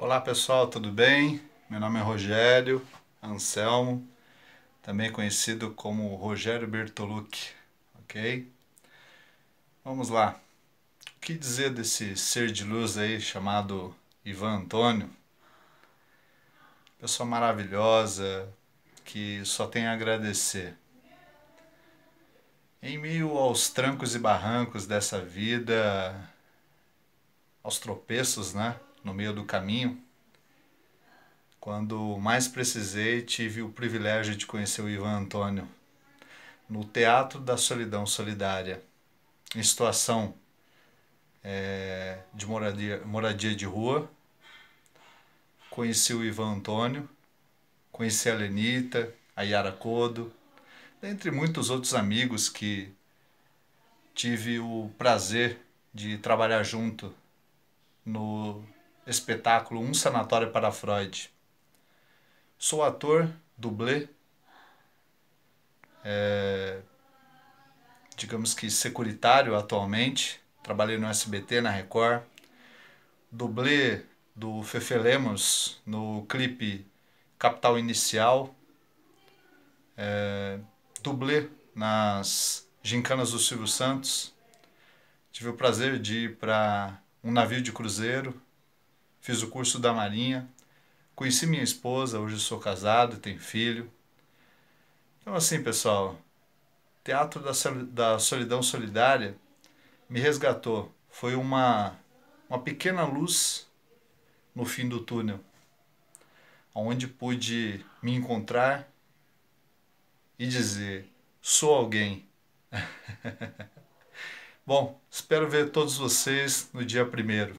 Olá pessoal, tudo bem? Meu nome é Rogério Anselmo, também conhecido como Rogério Bertolucci, ok? Vamos lá. O que dizer desse ser de luz aí chamado Ivan Antônio? Pessoa maravilhosa que só tem a agradecer. Em meio aos trancos e barrancos dessa vida, aos tropeços, né? no meio do caminho. Quando mais precisei, tive o privilégio de conhecer o Ivan Antônio no Teatro da Solidão Solidária, em situação é, de moradia, moradia de rua. Conheci o Ivan Antônio, conheci a Lenita, a Yara Codo, dentre muitos outros amigos que tive o prazer de trabalhar junto no espetáculo Um Sanatório para Freud. Sou ator, dublê, é, digamos que securitário atualmente. Trabalhei no SBT, na Record. Dublê do Fefe Lemos no clipe Capital Inicial. É, dublê nas Gincanas do Silvio Santos. Tive o prazer de ir para um navio de cruzeiro fiz o curso da Marinha, conheci minha esposa, hoje sou casado e tenho filho. Então, assim, pessoal, Teatro da Solidão Solidária me resgatou. Foi uma, uma pequena luz no fim do túnel, onde pude me encontrar e dizer: sou alguém. Bom, espero ver todos vocês no dia primeiro.